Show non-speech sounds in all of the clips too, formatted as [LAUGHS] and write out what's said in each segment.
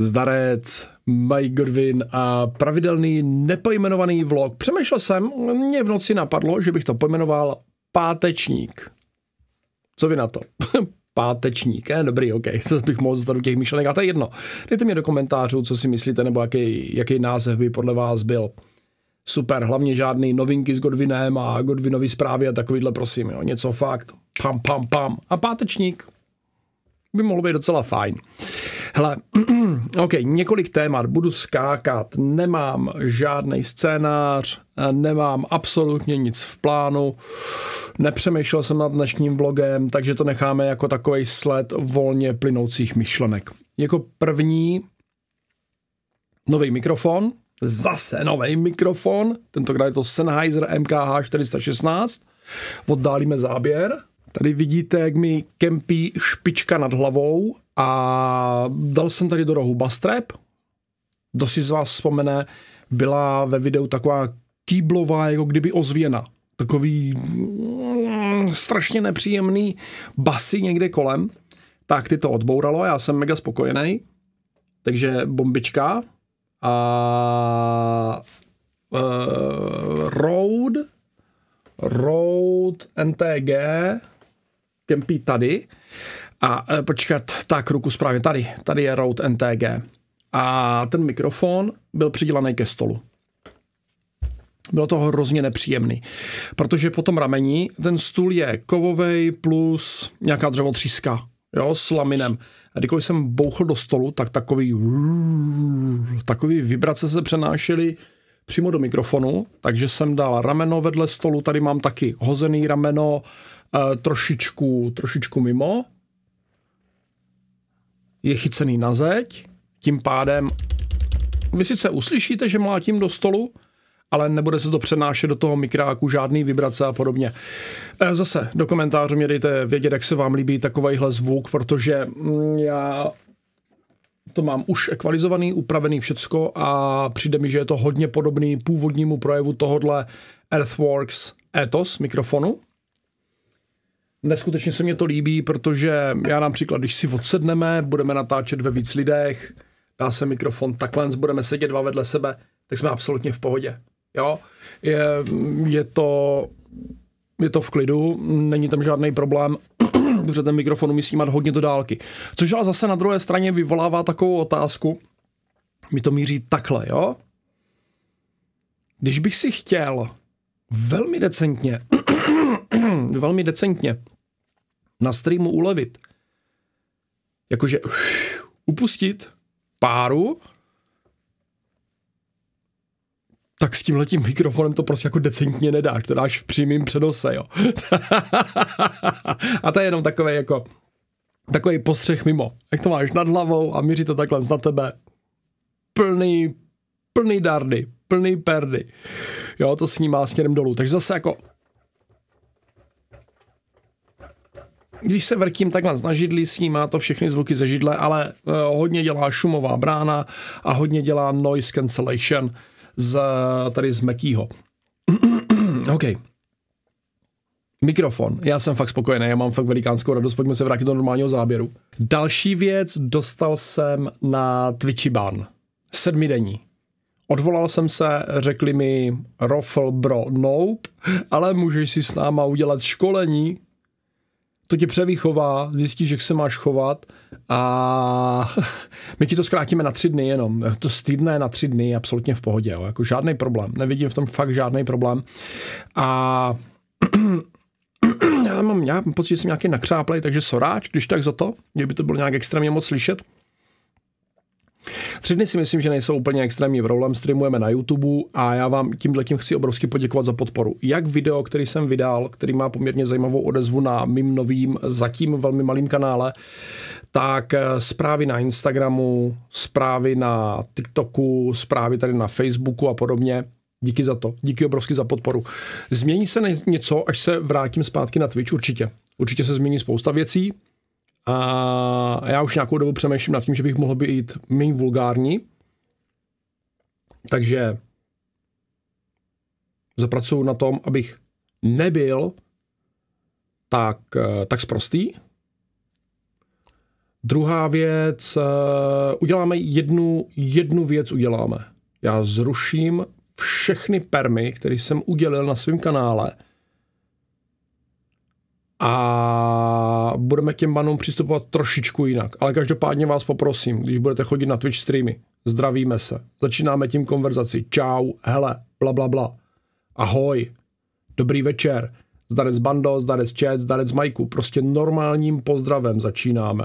Zdarec, Mike Godwin a pravidelný nepojmenovaný vlog. Přemýšlel jsem, mě v noci napadlo, že bych to pojmenoval Pátečník. Co vy na to? [LAUGHS] pátečník. Eh, dobrý, OK, co [LAUGHS] bych mohl zůstat u těch myšlenek, a to je jedno. Dejte mi do komentářů, co si myslíte, nebo jaký, jaký název by podle vás byl. Super, hlavně žádný novinky s Godvinem a Godvinovy zprávy a takovýhle, prosím, jo, něco fakt, pam, pam, pam. A pátečník, by mohlo být docela fajn. Hele, [CLEARS THROAT] OK, několik témat, budu skákat, nemám žádný scénář, nemám absolutně nic v plánu, nepřemýšlel jsem nad dnešním vlogem, takže to necháme jako takový sled volně plynoucích myšlenek. Jako první nový mikrofon, zase nový mikrofon, tentokrát je to Sennheiser MKH 416, oddálíme záběr, Tady vidíte, jak mi kempí špička nad hlavou a dal jsem tady do rohu bastrap. Kdo si z vás vzpomene, byla ve videu taková kýblová, jako kdyby ozvěna. Takový mm, strašně nepříjemný basy někde kolem. Tak ty to odbouralo, já jsem mega spokojený. Takže bombička a uh, Road Road NTG kempí tady a e, počkat, tak ruku správně, tady, tady je Rode NTG. A ten mikrofon byl přidělaný ke stolu. Bylo to hrozně nepříjemný, protože po tom rameni ten stůl je kovový plus nějaká dřevotříska, jo, s laminem. A kdykoliv jsem bouchl do stolu, tak takový, takový vibrace se přenášely přímo do mikrofonu, takže jsem dal rameno vedle stolu, tady mám taky hozený rameno, Eh, trošičku, trošičku mimo, je chycený na zeď, tím pádem vy sice uslyšíte, že mlátím do stolu, ale nebude se to přenášet do toho mikráku, žádný vibrace a podobně. Eh, zase do komentářů mě dejte vědět, jak se vám líbí takovýhle zvuk, protože mm, já to mám už ekvalizovaný, upravený všecko a přijde mi, že je to hodně podobný původnímu projevu tohodle Earthworks Ethos mikrofonu, Neskutečně se mě to líbí, protože já například, když si odsedneme, budeme natáčet ve víc lidech, dá se mikrofon takhle, budeme sedět dva vedle sebe, tak jsme absolutně v pohodě. Jo? Je, je to je to v klidu, není tam žádný problém, [CLEARS THROAT] protože ten mikrofon umí snímat hodně do dálky. Což ale zase na druhé straně vyvolává takovou otázku, mi to míří takhle, jo? Když bych si chtěl velmi decentně [CLEARS THROAT] velmi decentně na streamu ulevit. Jakože [CLEARS THROAT] upustit páru, tak s tímhletím mikrofonem to prostě jako decentně nedáš, to dáš v přímém přenose, jo. [LAUGHS] a to je jenom takový jako takový postřeh mimo. Jak to máš nad hlavou a míří to takhle na tebe. Plný, plný dardy, plný perdy. Jo, to snímá směrem dolů. Takže zase jako když se vrtím takhle na židli, snímá to všechny zvuky ze židle, ale eh, hodně dělá šumová brána a hodně dělá noise cancellation z, tady z Mekýho. [CLEARS THROAT] OK. Mikrofon. Já jsem fakt spokojený, já mám fakt velikánskou radost, pojďme se vrátit do normálního záběru. Další věc, dostal jsem na Twitchy ban. sedmi denní. Odvolal jsem se, řekli mi Rofl bro, nope, ale můžeš si s náma udělat školení, to tě převýchová, zjistíš, jak se máš chovat a [LAUGHS] my ti to zkrátíme na tři dny jenom. To z týdne na tři dny je absolutně v pohodě, jo. jako žádný problém. Nevidím v tom fakt žádný problém. A [CLEARS THROAT] já mám, já mám pocit, že jsem nějaký nakřáplej, takže soráč, když tak za to, kdyby to bylo nějak extrémně moc slyšet. Tři dny si myslím, že nejsou úplně extrémní v problém, streamujeme na YouTube a já vám tímhle tím chci obrovsky poděkovat za podporu. Jak video, který jsem vydal, který má poměrně zajímavou odezvu na mým novým, zatím velmi malým kanále, tak eh, zprávy na Instagramu, zprávy na TikToku, zprávy tady na Facebooku a podobně. Díky za to, díky obrovsky za podporu. Změní se něco, až se vrátím zpátky na Twitch? Určitě. Určitě se změní spousta věcí. A já už nějakou dobu přemýšlím nad tím, že bych mohl být méně vulgární. Takže zapracuju na tom, abych nebyl tak, eh, tak sprostý. Druhá věc, eh, uděláme jednu, jednu věc uděláme. Já zruším všechny permy, které jsem udělil na svém kanále a budeme k těm banům přistupovat trošičku jinak. Ale každopádně vás poprosím, když budete chodit na Twitch streamy, zdravíme se, začínáme tím konverzaci, čau, hele, bla, bla, bla, ahoj, dobrý večer, zdarec Bando, zdarec Chat, zdarec Majku, prostě normálním pozdravem začínáme.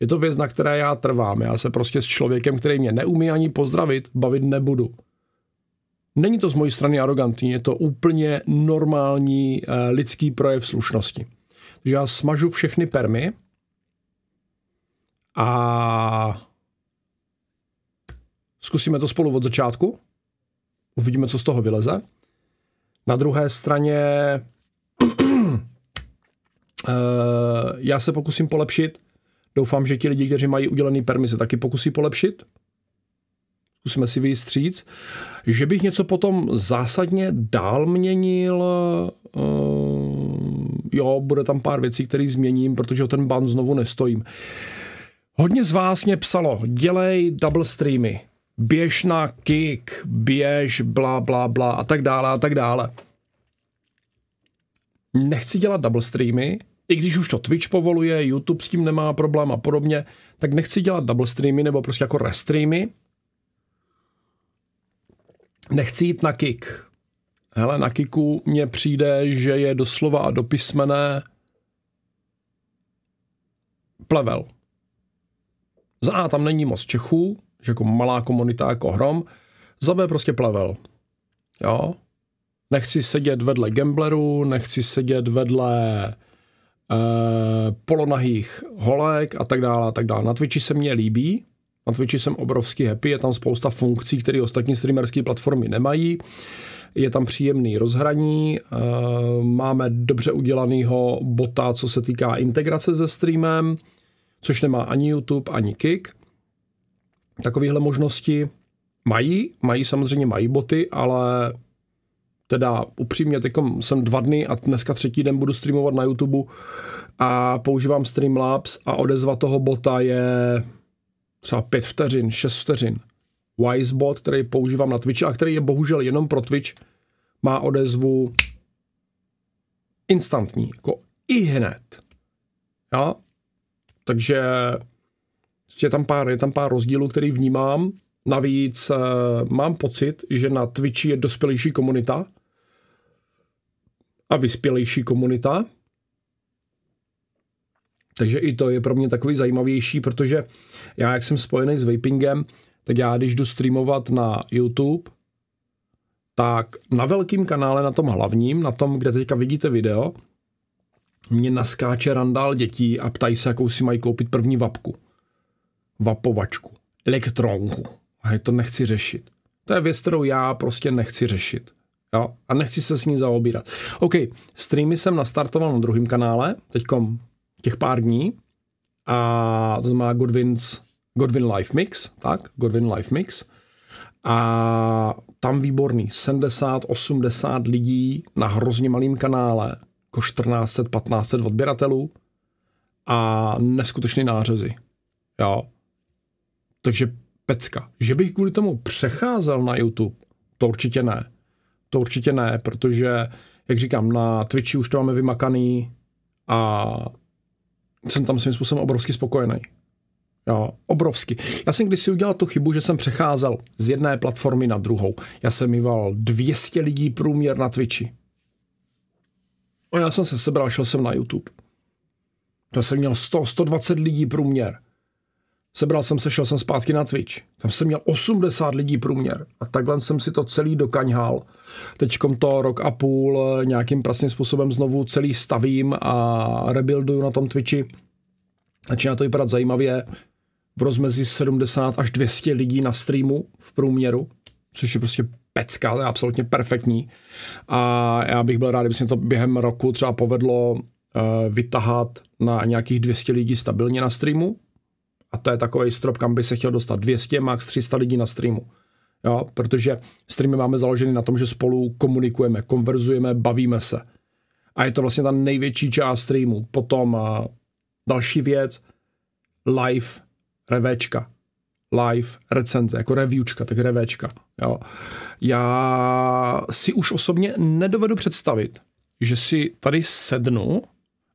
Je to věc, na které já trvám. Já se prostě s člověkem, který mě neumí ani pozdravit, bavit nebudu. Není to z mojí strany arrogantní, je to úplně normální eh, lidský projev slušnosti. Takže já smažu všechny permy a zkusíme to spolu od začátku. Uvidíme, co z toho vyleze. Na druhé straně [CLEARS THROAT] eh, já se pokusím polepšit. Doufám, že ti lidi, kteří mají udělený permy, se taky pokusí polepšit. Zkusíme si vystříc. Že bych něco potom zásadně dál měnil, uh, jo, bude tam pár věcí, které změním, protože o ten ban znovu nestojím. Hodně z vás mě psalo, dělej double streamy, běž na kick, běž, bla, bla, bla a tak dále a tak dále. Nechci dělat double streamy, i když už to Twitch povoluje, YouTube s tím nemá problém a podobně, tak nechci dělat double streamy nebo prostě jako restreamy. Nechci jít na kick, Hele, na Kiku mně přijde, že je doslova a dopismené plevel. Za A tam není moc Čechů, že jako malá komunita jako hrom, za B prostě plevel. Jo? Nechci sedět vedle gamblerů, nechci sedět vedle e, polonahých holek a tak dále a tak dále. Na Twitchi se mně líbí, na Twitchi jsem obrovský happy, je tam spousta funkcí, které ostatní streamerské platformy nemají je tam příjemný rozhraní, eh, máme dobře udělanýho bota, co se týká integrace se streamem, což nemá ani YouTube, ani Kik. Takovéhle možnosti mají, mají samozřejmě mají boty, ale teda upřímně, teď jsem dva dny a dneska třetí den budu streamovat na YouTube a používám Streamlabs a odezva toho bota je třeba pět vteřin, šest vteřin. Wisebot, který používám na Twitch, a který je bohužel jenom pro Twitch, má odezvu instantní, jako i hned. Jo? Takže je tam pár, je tam pár rozdílů, který vnímám. Navíc eh, mám pocit, že na Twitchi je dospělejší komunita a vyspělejší komunita. Takže i to je pro mě takový zajímavější, protože já, jak jsem spojený s vapingem, tak já když jdu streamovat na YouTube, tak na velkém kanále, na tom hlavním, na tom, kde teďka vidíte video, mě naskáče randál dětí a ptají se, jakou si mají koupit první vapku. Vapovačku. Elektronku. A je to nechci řešit. To je věc, kterou já prostě nechci řešit. Jo? A nechci se s ní zaobírat. OK, streamy jsem nastartoval na druhém kanále, teďkom těch pár dní. A to znamená Godwins Godwin Life Mix, tak, Godwin Life Mix. A tam výborný, 70-80 lidí na hrozně malým kanále, jako 1400-1500 odběratelů a neskutečné nářezy. Jo. Takže pecka. Že bych kvůli tomu přecházel na YouTube, to určitě ne. To určitě ne, protože, jak říkám, na Twitchi už to máme vymakaný a jsem tam svým způsobem obrovsky spokojený. Jo, obrovsky. Já jsem když si udělal tu chybu, že jsem přecházel z jedné platformy na druhou. Já jsem mýval 200 lidí průměr na Twitchi. A já jsem se sebral, šel jsem na YouTube. Tam jsem měl 100, 120 lidí průměr. Sebral jsem se, šel jsem zpátky na Twitch. Tam jsem měl 80 lidí průměr. A takhle jsem si to celý dokaňhal. Teďkom to rok a půl eh, nějakým prasným způsobem znovu celý stavím a rebuilduju na tom Twitchi. Začíná to vypadat zajímavě v rozmezí 70 až 200 lidí na streamu v průměru, což je prostě pecka, to je absolutně perfektní. A já bych byl rád, kdyby se to během roku třeba povedlo uh, vytahat na nějakých 200 lidí stabilně na streamu. A to je takový strop, kam by se chtěl dostat. 200, max 300 lidí na streamu. Jo, protože streamy máme založeny na tom, že spolu komunikujeme, konverzujeme, bavíme se. A je to vlastně ta největší část streamu. Potom uh, další věc, live revéčka, live recenze, jako reviewčka, tak revéčka. Jo. Já si už osobně nedovedu představit, že si tady sednu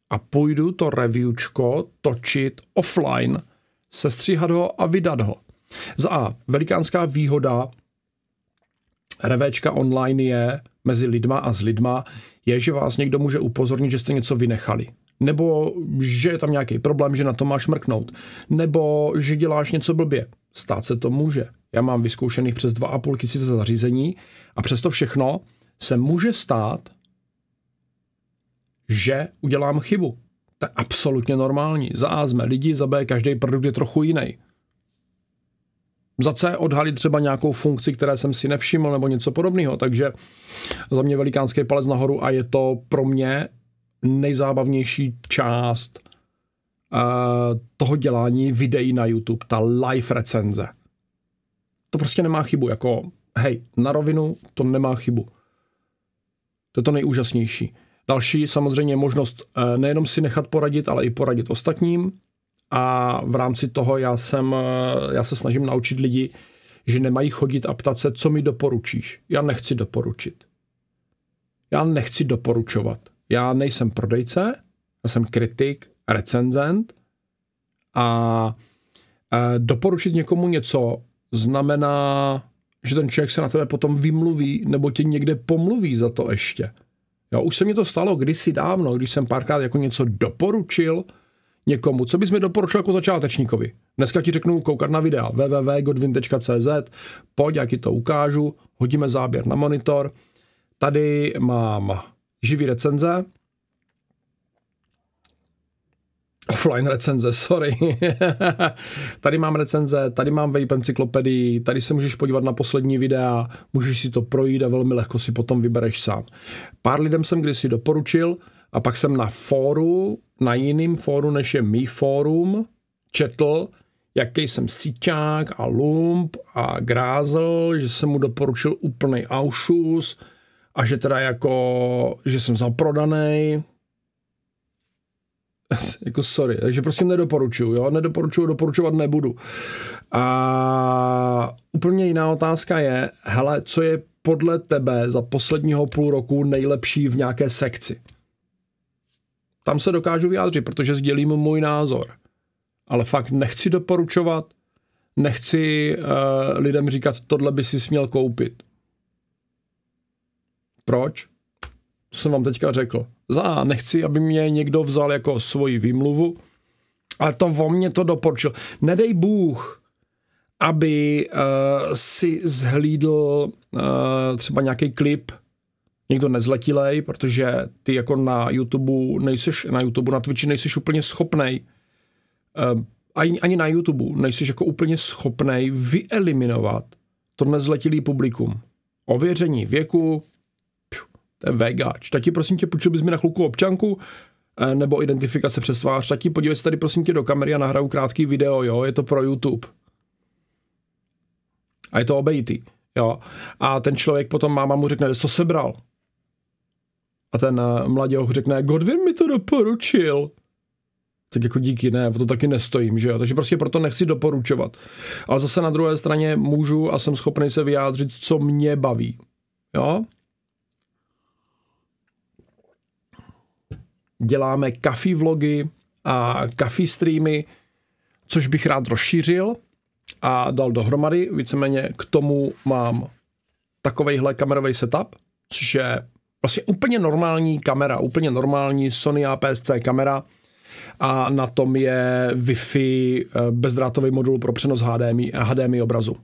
a půjdu to reviewčko točit offline, sestříhat ho a vydat ho. Za A. Velikánská výhoda revéčka online je mezi lidma a s lidma, je, že vás někdo může upozornit, že jste něco vynechali nebo že je tam nějaký problém, že na to máš mrknout, nebo že děláš něco blbě. Stát se to může. Já mám vyzkoušených přes 2,5 tisíce zařízení a přesto všechno se může stát, že udělám chybu. To je absolutně normální. Za A jsme lidi, za B každý produkt je trochu jiný. Za C odhalit třeba nějakou funkci, které jsem si nevšiml, nebo něco podobného. Takže za mě velikánský palec nahoru a je to pro mě nejzábavnější část uh, toho dělání videí na YouTube, ta live recenze. To prostě nemá chybu, jako hej, na rovinu to nemá chybu. To je to nejúžasnější. Další samozřejmě možnost uh, nejenom si nechat poradit, ale i poradit ostatním a v rámci toho já, jsem, uh, já se snažím naučit lidi, že nemají chodit a ptat se, co mi doporučíš. Já nechci doporučit. Já nechci doporučovat já nejsem prodejce, já jsem kritik, recenzent a e, doporučit někomu něco znamená, že ten člověk se na tebe potom vymluví nebo tě někde pomluví za to ještě. Jo, už se mi to stalo kdysi dávno, když jsem párkrát jako něco doporučil někomu. Co bys mi doporučil jako začátečníkovi? Dneska ti řeknu koukat na videa www.godwin.cz, pojď, já ti to ukážu, hodíme záběr na monitor. Tady mám živý recenze, offline recenze, sorry. [LAUGHS] tady mám recenze, tady mám Vape encyklopedii, tady se můžeš podívat na poslední videa, můžeš si to projít a velmi lehko si potom vybereš sám. Pár lidem jsem kdysi doporučil a pak jsem na fóru, na jiném fóru než je mý fórum, četl, jaký jsem siťák a lump a grázel, že jsem mu doporučil úplný aušus, a že teda jako, že jsem zaprodaný. [LAUGHS] jako sorry, takže prostě nedoporučuju, jo, nedoporučuju, doporučovat nebudu. A úplně jiná otázka je, hele, co je podle tebe za posledního půl roku nejlepší v nějaké sekci? Tam se dokážu vyjádřit, protože sdělím můj názor. Ale fakt nechci doporučovat, nechci uh, lidem říkat, tohle by si směl koupit. Proč? To jsem vám teďka řekl. Za nechci, aby mě někdo vzal jako svoji výmluvu, ale to o mě to doporučil. Nedej Bůh, aby uh, si zhlídl uh, třeba nějaký klip někdo nezletilej, protože ty jako na YouTube nejseš, na YouTube, na Twitchi nejseš úplně schopnej uh, ani, ani na YouTube nejseš jako úplně schopnej vyeliminovat to nezletilý publikum. Ověření věku, to je vegač. Tati, prosím tě, půjčil bys mi na chvilku občanku, eh, nebo identifikace přes tvář, Tati, podívej se tady prosím tě do kamery a nahraju krátký video, jo, je to pro YouTube. A je to obejitý, jo. A ten člověk potom máma mu řekne, co sebral. A ten eh, mladý ho řekne, Godwin mi to doporučil. Tak jako díky, ne, v to taky nestojím, že jo. Takže prostě proto nechci doporučovat. Ale zase na druhé straně můžu a jsem schopný se vyjádřit, co mě baví. Jo? děláme kafí vlogy a kafí streamy, což bych rád rozšířil a dal dohromady. Víceméně k tomu mám takovejhle kamerový setup, což je vlastně úplně normální kamera, úplně normální Sony APS-C kamera a na tom je Wi-Fi eh, bezdrátový modul pro přenos HDMI, HDMI obrazu.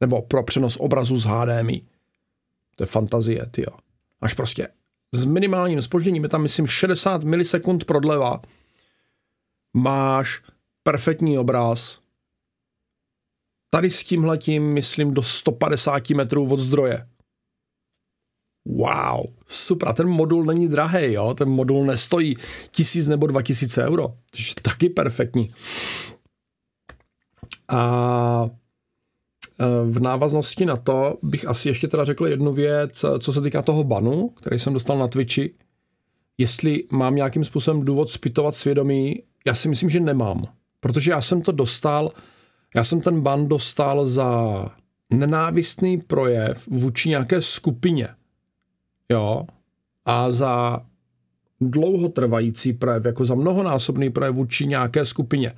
Nebo pro přenos obrazu z HDMI. To je fantazie, ty jo. Až prostě s minimálním spožděním, je tam myslím 60 milisekund prodleva, máš perfektní obraz. Tady s tímhletím myslím do 150 metrů od zdroje. Wow, super. A ten modul není drahý, jo? Ten modul nestojí tisíc nebo dva tisíce euro. To je taky perfektní. A Eh, v návaznosti na to bych asi ještě teda řekl jednu věc, co se týká toho banu, který jsem dostal na Twitchi. Jestli mám nějakým způsobem důvod spytovat svědomí, já si myslím, že nemám. Protože já jsem to dostal, já jsem ten ban dostal za nenávistný projev vůči nějaké skupině. Jo? A za dlouhotrvající projev, jako za mnohonásobný projev vůči nějaké skupině.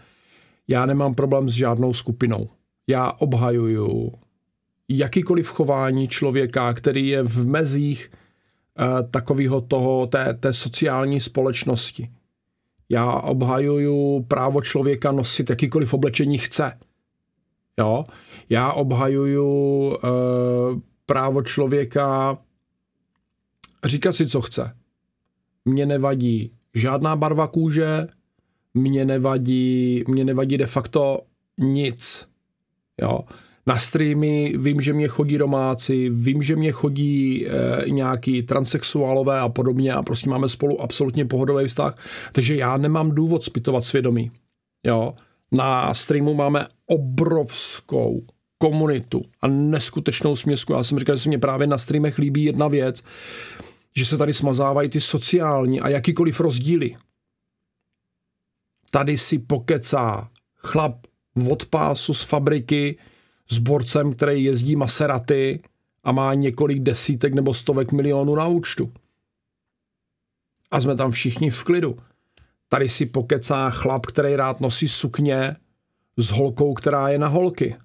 Já nemám problém s žádnou skupinou. Já obhajuju jakýkoliv chování člověka, který je v mezích eh, takového toho, té, té sociální společnosti. Já obhajuju právo člověka nosit jakýkoliv oblečení chce. Jo? Já obhajuju e, právo člověka říkat si, co chce. Mně nevadí žádná barva kůže, mně nevadí, mně nevadí de facto nic. Jo. Na streamy vím, že mě chodí domáci, vím, že mě chodí e, nějaký transexuálové a podobně a prostě máme spolu absolutně pohodový vztah, takže já nemám důvod zpytovat svědomí. Jo. Na streamu máme obrovskou komunitu a neskutečnou směsku. Já jsem říkal, že se mě právě na streamech líbí jedna věc, že se tady smazávají ty sociální a jakýkoliv rozdíly. Tady si pokecá chlap od pásu z fabriky s borcem, který jezdí Maserati a má několik desítek nebo stovek milionů na účtu. A jsme tam všichni v klidu. Tady si pokecá chlap, který rád nosí sukně s holkou, která je na holky.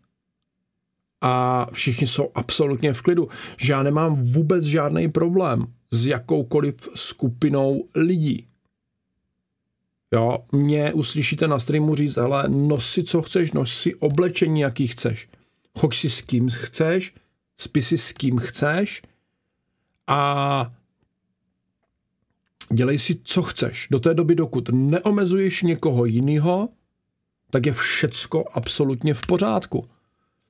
A všichni jsou absolutně v klidu. Že já nemám vůbec žádný problém s jakoukoliv skupinou lidí. Jo, mě uslyšíte na streamu říct, ale nos si co chceš, nos si oblečení, jaký chceš. Choď si s kým chceš, spi si s kým chceš a dělej si, co chceš. Do té doby, dokud neomezuješ někoho jiného, tak je všecko absolutně v pořádku.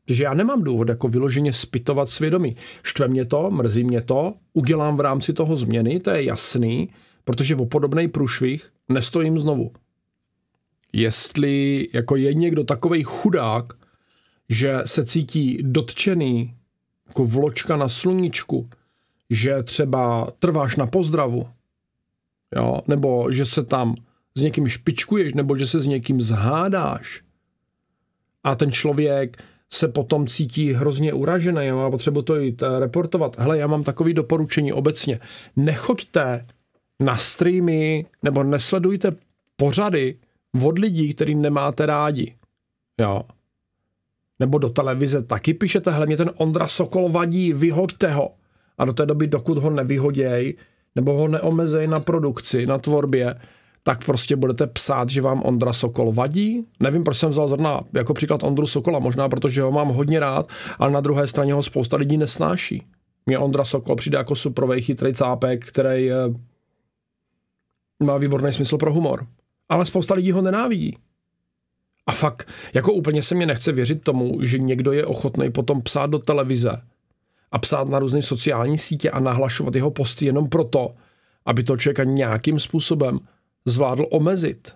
že? já nemám důvod jako vyloženě spitovat svědomí. Štve mě to, mrzí mě to, udělám v rámci toho změny, to je jasný, protože o podobný průšvih nestojím znovu. Jestli jako je někdo takový chudák, že se cítí dotčený jako vločka na sluníčku, že třeba trváš na pozdravu, jo, nebo že se tam s někým špičkuješ, nebo že se s někým zhádáš a ten člověk se potom cítí hrozně uražený a má potřebu to jít reportovat. Hele, já mám takový doporučení obecně. Nechoďte na streamy nebo nesledujte pořady od lidí, který nemáte rádi. Jo. Nebo do televize taky píšete, hele, mě ten Ondra Sokol vadí, vyhoďte ho. A do té doby, dokud ho nevyhoděj, nebo ho neomezej na produkci, na tvorbě, tak prostě budete psát, že vám Ondra Sokol vadí. Nevím, proč jsem vzal zrovna jako příklad Ondru Sokola, možná protože ho mám hodně rád, ale na druhé straně ho spousta lidí nesnáší. Mě Ondra Sokol přijde jako suprovej chytrý cápek, který eh, má výborný smysl pro humor. Ale spousta lidí ho nenávidí. A fakt, jako úplně se mě nechce věřit tomu, že někdo je ochotný potom psát do televize a psát na různé sociální sítě a nahlašovat jeho posty jenom proto, aby to člověka nějakým způsobem zvládl omezit.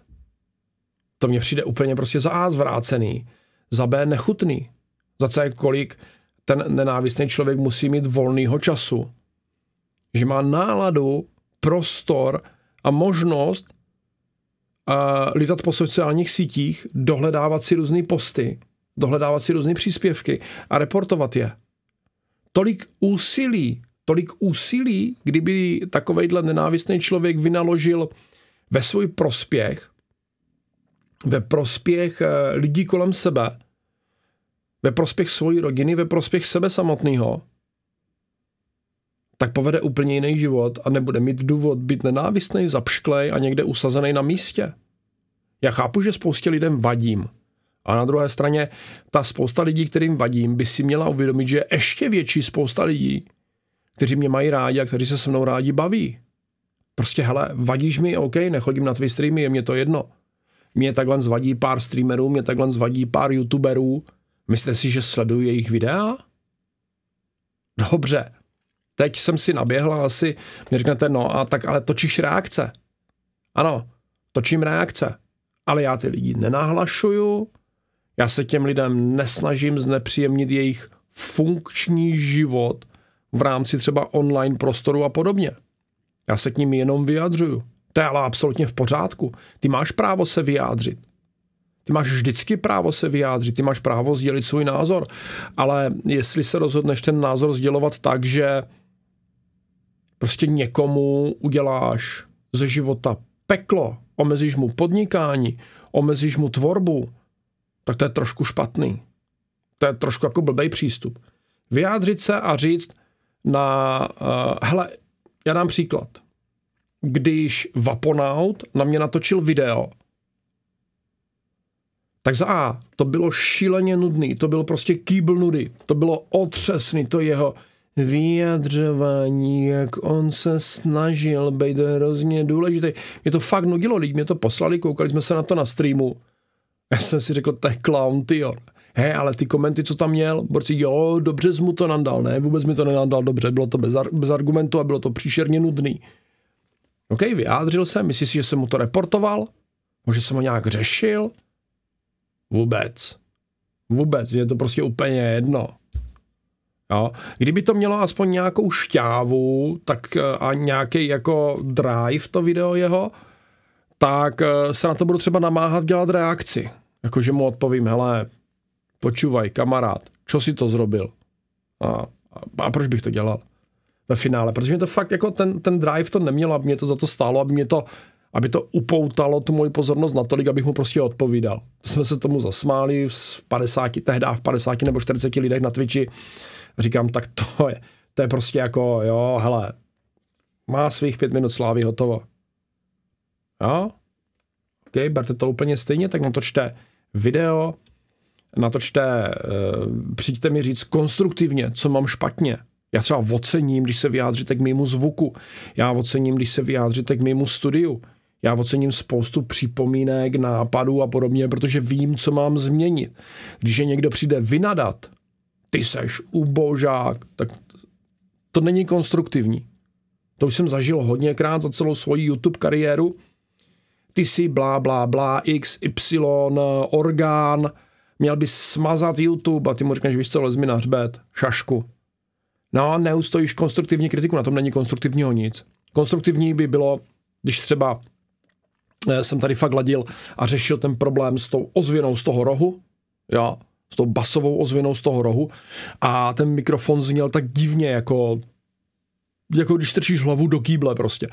To mně přijde úplně prostě za A zvrácený, za B nechutný, za C kolik ten nenávistný člověk musí mít volného času. Že má náladu, prostor a možnost uh, lidat po sociálních sítích, dohledávat si různé posty, dohledávat si různé příspěvky a reportovat je. Tolik úsilí, tolik úsilí, kdyby takovejhle nenávistný člověk vynaložil ve svůj prospěch, ve prospěch e, lidí kolem sebe, ve prospěch své rodiny, ve prospěch sebe samotného, tak povede úplně jiný život a nebude mít důvod být nenávistný, zapšklej a někde usazený na místě. Já chápu, že spoustě lidem vadím. A na druhé straně, ta spousta lidí, kterým vadím, by si měla uvědomit, že je ještě větší spousta lidí, kteří mě mají rádi a kteří se se mnou rádi baví. Prostě hele, vadíš mi, OK, nechodím na tvý streamy, je mě to jedno. Mě takhle zvadí pár streamerů, mě takhle zvadí pár youtuberů. Myslíte si, že sleduju jejich videa? Dobře, Teď jsem si naběhla asi, mě řeknete, no a tak ale točíš reakce. Ano, točím reakce, ale já ty lidi nenahlašuju, já se těm lidem nesnažím znepříjemnit jejich funkční život v rámci třeba online prostoru a podobně. Já se k ním jenom vyjadřuju. To je ale absolutně v pořádku. Ty máš právo se vyjádřit. Ty máš vždycky právo se vyjádřit, ty máš právo sdělit svůj názor, ale jestli se rozhodneš ten názor sdělovat tak, že prostě někomu uděláš ze života peklo, omezíš mu podnikání, omezíš mu tvorbu, tak to je trošku špatný. To je trošku jako blbej přístup. Vyjádřit se a říct na, uh, hele, já dám příklad. Když Vaponaut na mě natočil video, tak za A, to bylo šíleně nudný, to bylo prostě kýbl nudy, to bylo otřesný, to jeho, vyjadřování, jak on se snažil být hrozně důležitý. Mě to fakt nudilo, lidi mě to poslali, koukali jsme se na to na streamu. Já jsem si řekl, to je clown, ty jo. He, ale ty komenty, co tam měl, borci, jo, dobře jsi mu to nandal, ne, vůbec mi to nenandal dobře, bylo to bez, ar- bez argumentu a bylo to příšerně nudný. OK, vyjádřil se, myslíš si, že jsem mu to reportoval? Možná jsem ho nějak řešil? Vůbec. Vůbec, je to prostě úplně jedno. Jo. Kdyby to mělo aspoň nějakou šťávu tak eh, a nějaký jako drive to video jeho, tak eh, se na to budu třeba namáhat dělat reakci. Jakože mu odpovím, hele, počúvaj, kamarád, čo si to zrobil? A, a, a proč bych to dělal? Ve finále, protože mě to fakt, jako ten, ten drive to nemělo, aby mě to za to stálo, aby mě to, aby to upoutalo tu moji pozornost natolik, abych mu prostě odpovídal. Jsme se tomu zasmáli v 50, tehdy v 50 nebo 40 lidech na Twitchi, Říkám, tak to je, to je prostě jako, jo, hele, má svých pět minut slávy, hotovo. Jo? OK, berte to úplně stejně, tak natočte video, natočte, uh, eh, přijďte mi říct konstruktivně, co mám špatně. Já třeba ocením, když se vyjádříte k mému zvuku. Já ocením, když se vyjádříte k mému studiu. Já ocením spoustu připomínek, nápadů a podobně, protože vím, co mám změnit. Když je někdo přijde vynadat, ty seš ubožák, tak to není konstruktivní. To už jsem zažil hodněkrát za celou svoji YouTube kariéru. Ty jsi blá, blá, blá, x, y, orgán, měl bys smazat YouTube a ty mu řekneš, víš co, lez mi na hřbet, šašku. No, neustojíš konstruktivní kritiku, na tom není konstruktivního nic. Konstruktivní by bylo, když třeba eh, jsem tady fakt ladil a řešil ten problém s tou ozvěnou z toho rohu, jo, s tou basovou ozvěnou z toho rohu a ten mikrofon zněl tak divně, jako, jako když trčíš hlavu do kýble prostě.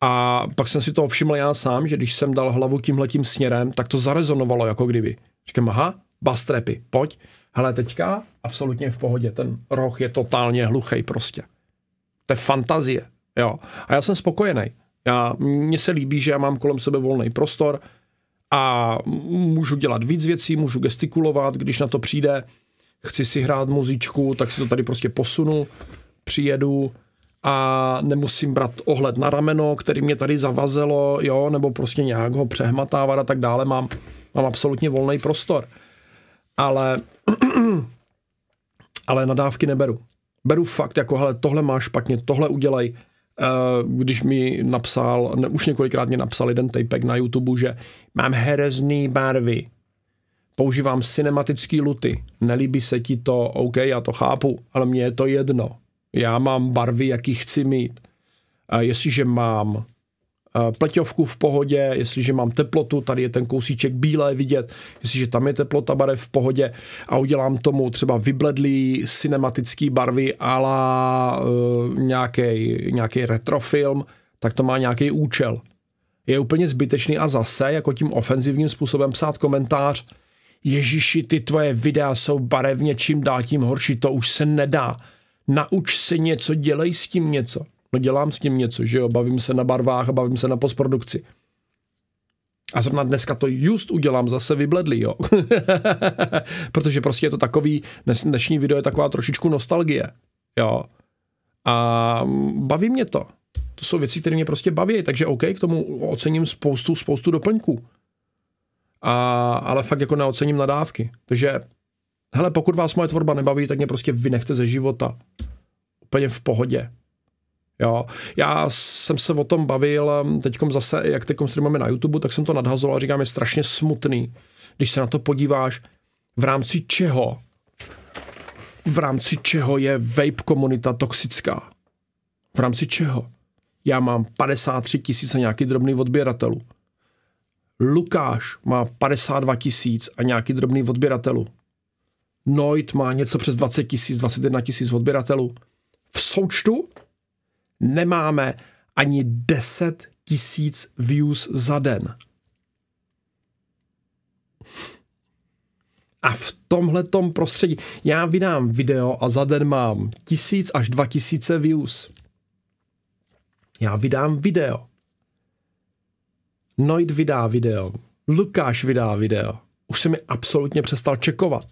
A pak jsem si toho všiml já sám, že když jsem dal hlavu tímhletím směrem, tak to zarezonovalo jako kdyby. Říkám, aha, bass trapy, pojď. Hele, teďka absolutně v pohodě, ten roh je totálně hluchý prostě. To je fantazie, jo. A já jsem spokojený. Já, mně se líbí, že já mám kolem sebe volný prostor, a můžu dělat víc věcí, můžu gestikulovat, když na to přijde, chci si hrát muzičku, tak si to tady prostě posunu, přijedu a nemusím brát ohled na rameno, který mě tady zavazelo, jo, nebo prostě nějak ho přehmatávat a tak dále, mám, mám absolutně volný prostor. Ale, [CLEARS THROAT] ale nadávky neberu. Beru fakt jako, hele, tohle máš špatně, tohle udělej, Eh, když mi napsal, ne, už několikrát mě napsal jeden tapek na YouTube, že mám herezný barvy, používám cinematický luty, nelíbí se ti to, OK, já to chápu, ale mně je to jedno. Já mám barvy, jaký chci mít. A jestliže mám Eh, pleťovku v pohodě, jestliže mám teplotu, tady je ten kousíček bílé vidět, jestliže tam je teplota barev v pohodě a udělám tomu třeba vybledlý cinematický barvy ala eh, nějaký nějaký retrofilm, tak to má nějaký účel. Je úplně zbytečný a zase jako tím ofenzivním způsobem psát komentář Ježíši, ty tvoje videa jsou barevně čím dál tím horší, to už se nedá. Nauč se něco, dělej s tím něco. No dělám s tím něco, že jo, bavím se na barvách a bavím se na postprodukci. A zrovna dneska to just udělám zase vybledlý, jo. [LAUGHS] Protože prostě je to takový, dnešní video je taková trošičku nostalgie, jo. A baví mě to. To jsou věci, které mě prostě baví, takže OK, k tomu ocením spoustu, spoustu doplňků. A, ale fakt jako neocením nadávky. Takže, hele, pokud vás moje tvorba nebaví, tak mě prostě vynechte ze života. Úplně v pohodě. Jo. Já jsem se o tom bavil, ehm, teď zase, jak teď streamujeme na YouTube, tak jsem to nadhazoval a říkám, je strašně smutný, když se na to podíváš, v rámci čeho v rámci čeho je vape komunita toxická. V rámci čeho? Já mám 53 tisíc a nějaký drobný odběratelů. Lukáš má 52 tisíc a nějaký drobný odběratelů. Noit má něco přes 20 tisíc, 21 tisíc odběratelů. V součtu nemáme ani 10 tisíc views za den. A v tom prostředí já vydám video a za den mám tisíc až dva tisíce views. Já vydám video. Noid vydá video. Lukáš vydá video. Už se mi absolutně přestal čekovat.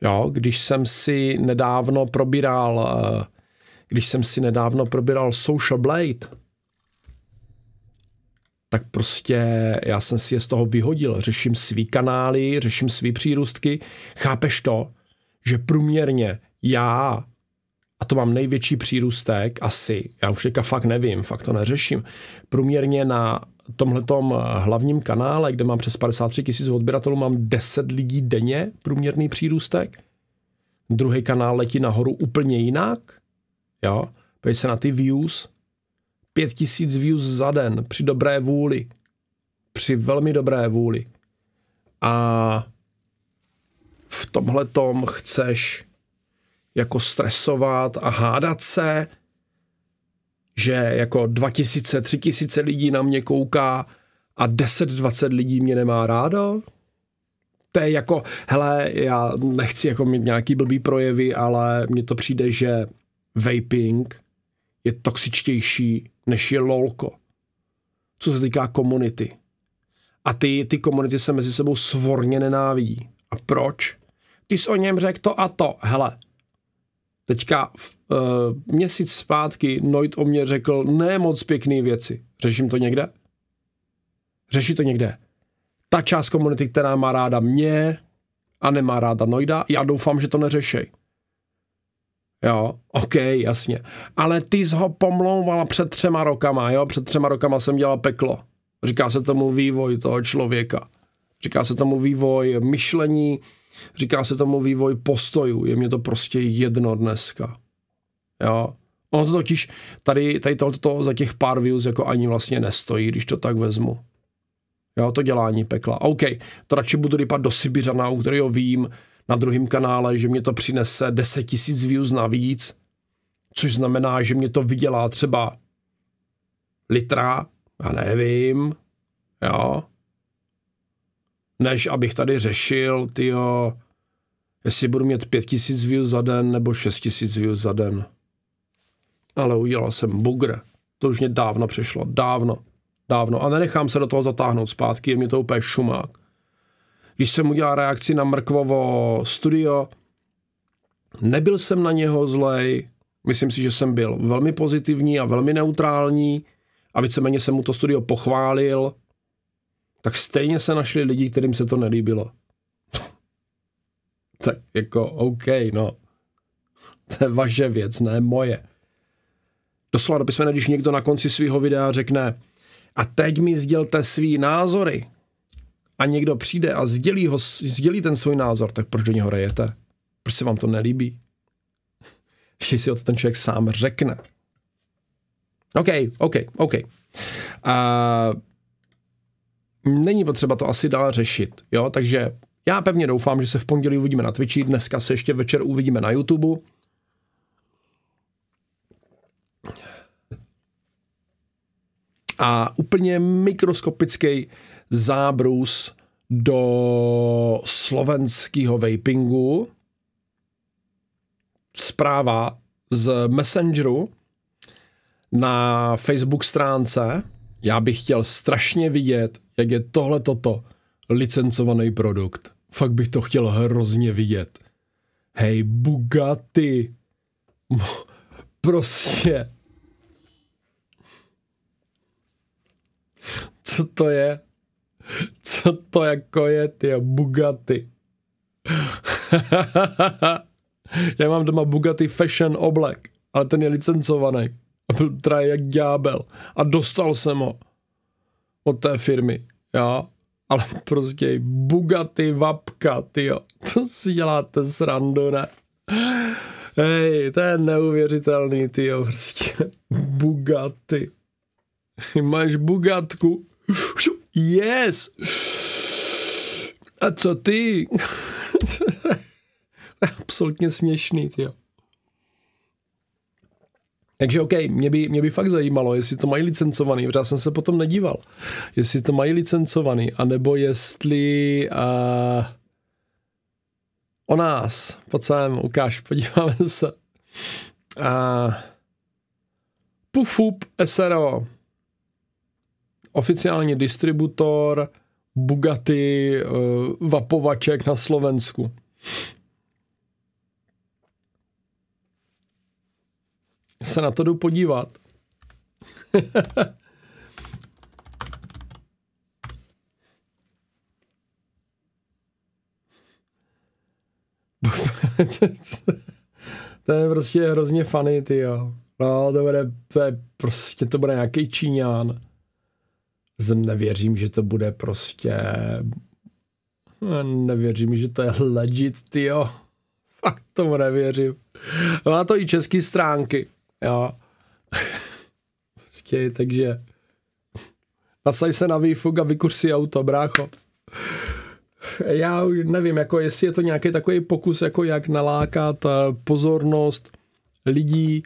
Jo, když jsem si nedávno probíral eh, když jsem si nedávno probíral Social Blade, tak prostě já jsem si je z toho vyhodil. Řeším svý kanály, řeším svý přírůstky. Chápeš to, že průměrně já, a to mám největší přírůstek asi, já už teďka fakt nevím, fakt to neřeším, průměrně na tomhletom hlavním kanále, kde mám přes 53 tisíc odběratelů, mám 10 lidí denně průměrný přírůstek. Druhý kanál letí nahoru úplně jinak – Jo? Pojď se na ty views. Pět tisíc views za den při dobré vůli. Při velmi dobré vůli. A v tomhle tom chceš jako stresovat a hádat se, že jako 2000, 3000 lidí na mě kouká a 10-20 lidí mě nemá rádo? To je jako, hele, já nechci jako mít nějaký blbý projevy, ale mně to přijde, že vaping je toxičtější, než je lolko, co se týká komunity. A ty, ty komunity se mezi sebou svorně nenávidí. A proč? Ty jsi o něm řekl to a to. Hele, teďka uh, měsíc zpátky Noit o mě řekl ne moc pěkný věci. Řeším to někde? Řeší to někde. Ta část komunity, která má ráda mě a nemá ráda Noida, já doufám, že to neřešej. Jo, OK, jasně. Ale ty jsi ho pomlouvala před třema rokama, jo? Před třema rokama jsem dělal peklo. Říká se tomu vývoj toho člověka. Říká se tomu vývoj myšlení, říká se tomu vývoj postojů. Je mě to prostě jedno dneska. Jo. Ono to totiž, tady, tady to za těch pár views jako ani vlastně nestojí, když to tak vezmu. Jo, to dělání pekla. OK, to radši budu rypat do Sibiřana, u kterého vím, na druhém kanále, že mě to přinese 10 tisíc views navíc, což znamená, že mě to vydělá třeba litra, já nevím, jo, než abych tady řešil, jo, jestli budu mít 5 tisíc views za den nebo 6 tisíc views za den. Ale udělal jsem bugr. To už mě dávno přišlo, dávno, dávno. A nenechám se do toho zatáhnout zpátky, je mi to úplně šumák když jsem udělal reakci na Mrkvovo studio, nebyl jsem na něho zlej, myslím si, že jsem byl velmi pozitivní a velmi neutrální a víceméně jsem mu to studio pochválil, tak stejně se našli lidi, kterým se to nelíbilo. [LAUGHS] tak jako OK, no. [LAUGHS] To je vaše věc, ne moje. Doslova do když někdo na konci svého videa řekne a teď mi sdělte svý názory, a někdo přijde a sdělí, ho, sdělí ten svůj názor, tak proč do něho rejete? Proč se vám to nelíbí? [LAUGHS] Že si o to ten člověk sám řekne. OK, OK, OK. A není potřeba to asi dál řešit, jo, takže já pevně doufám, že se v pondělí uvidíme na Twitchi, dneska se ještě večer uvidíme na YouTube. A úplně mikroskopický zábrus do slovenského vapingu. Zpráva z Messengeru na Facebook stránce. Já bych chtěl strašně vidět, jak je tohle toto licencovaný produkt. Fakt bych to chtěl hrozně vidět. Hej, Bugatti. Prostě. Co to je? [LAUGHS] Co to jako je, ty Bugatti? [LAUGHS] Já mám doma Bugatti Fashion oblek, ale ten je licencovaný. A byl traj jak ďábel. A dostal jsem ho od té firmy, jo. Ale prostě Bugatti vapka, jo, [LAUGHS] To si děláte srandu, ne? Hej, to je neuvěřitelný, jo, prostě. Bugatti. Máš Bugatku. Yes! A co ty? [LAUGHS] Absolutně směšný, jo. Takže OK, mě by, mě by fakt zajímalo, jestli to mají licencovaný, protože já jsem se potom nedíval, jestli to mají licencovaný, anebo jestli uh, o nás, po celém ukáž, podíváme se. Uh, Pufup SRO oficiálně distributor Bugatti uh, vapovaček na Slovensku. Se na to jdu podívat. [LAUGHS] to je prostě hrozně funny, ty jo. No, to bude, to je prostě, to bude nějaký Číňan nevěřím, že to bude prostě... Nevěřím, že to je legit, jo. Fakt tomu nevěřím. Má no to i české stránky, jo. [LAUGHS] prostě, takže... Nasaj se na výfuk a vykuř si auto, brácho. Já už nevím, jako jestli je to nějaký takový pokus, jako jak nalákat eh, pozornost lidí,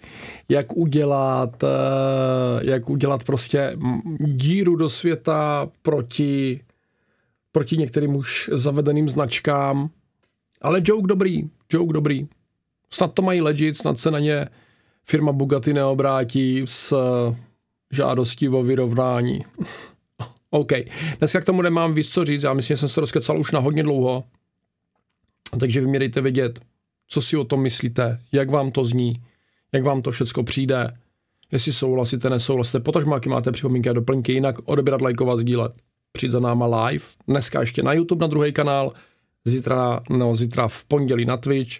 jak udělat, eh, jak udělat prostě díru do světa proti, proti některým už zavedeným značkám. Ale joke dobrý, joke dobrý. Snad to mají legit, snad se na ně firma Bugatti neobrátí s eh, žádostí o vyrovnání. [LAUGHS] OK. Dneska k tomu nemám víc co říct. Já myslím, že jsem se rozkecal už na hodně dlouho. Takže vy mě dejte vědět, co si o tom myslíte, jak vám to zní jak vám to všechno přijde, jestli souhlasíte, nesouhlasíte, potažmo, jaký máte připomínky a doplňky, jinak odebírat, lajkovat, sdílet. Přijít za náma live, dneska ještě na YouTube na druhý kanál, zítra, no, zítra v pondělí na Twitch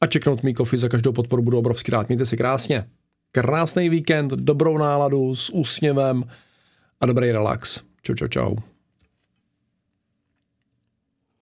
a čeknout mi kofi za každou podporu budu obrovský rád. Mějte se krásně. Krásný víkend, dobrou náladu s úsměvem a dobrý relax. Čau, čau, čau.